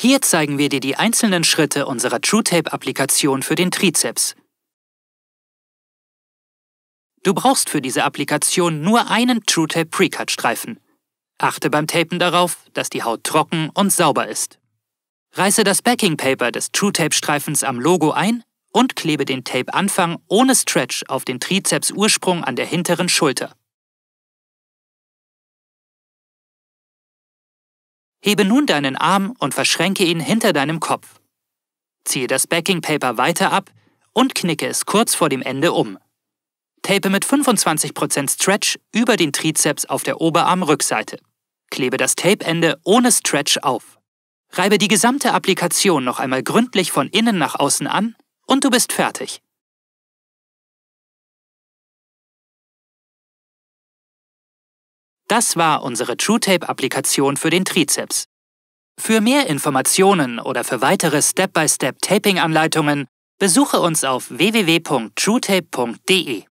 Hier zeigen wir dir die einzelnen Schritte unserer TrueTape-Applikation für den Trizeps. Du brauchst für diese Applikation nur einen TrueTape Precut-Streifen. Achte beim Tapen darauf, dass die Haut trocken und sauber ist. Reiße das Backing Paper des TrueTape-Streifens am Logo ein und klebe den Tape-Anfang ohne Stretch auf den Trizeps-Ursprung an der hinteren Schulter. Hebe nun deinen Arm und verschränke ihn hinter deinem Kopf. Ziehe das Backing Paper weiter ab und knicke es kurz vor dem Ende um. Tape mit 25% Stretch über den Trizeps auf der Oberarmrückseite. Klebe das Tapeende ohne Stretch auf. Reibe die gesamte Applikation noch einmal gründlich von innen nach außen an und du bist fertig. Das war unsere TrueTape-Applikation für den Trizeps. Für mehr Informationen oder für weitere Step-by-Step-Taping-Anleitungen besuche uns auf www.truetape.de.